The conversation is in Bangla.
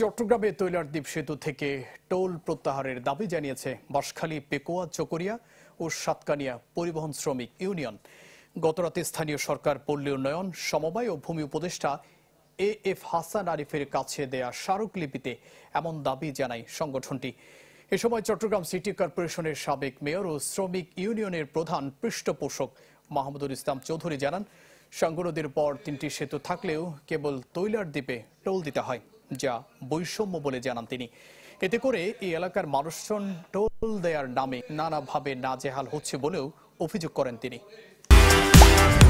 চট্টগ্রামে তৈলার দ্বীপ সেতু থেকে টোল প্রত্যাহারের দাবি জানিয়েছে বাঁশখালী পেকোয়া চকরিয়া ও সাতকানিয়া পরিবহন শ্রমিক ইউনিয়ন গতরাতে স্থানীয় সরকার পল্লী উন্নয়ন সমবায় ও ভূমি উপদেষ্টা এ এফ হাসান আরিফের কাছে দেয়া স্মারকলিপিতে এমন দাবি জানায় সংগঠনটি এ সময় চট্টগ্রাম সিটি কর্পোরেশনের সাবেক মেয়র ও শ্রমিক ইউনিয়নের প্রধান পৃষ্ঠপোষক মাহমুদুল ইসলাম চৌধুরী জানান সংগরদের পর তিনটি সেতু থাকলেও কেবল তৈলার দ্বীপে টোল দিতে হয় যা বৈষম্য বলে জানান তিনি এতে করে এই এলাকার মানুষজন টোল দেয়ার নামে নানাভাবে নাজেহাল হচ্ছে বলেও অভিযোগ করেন তিনি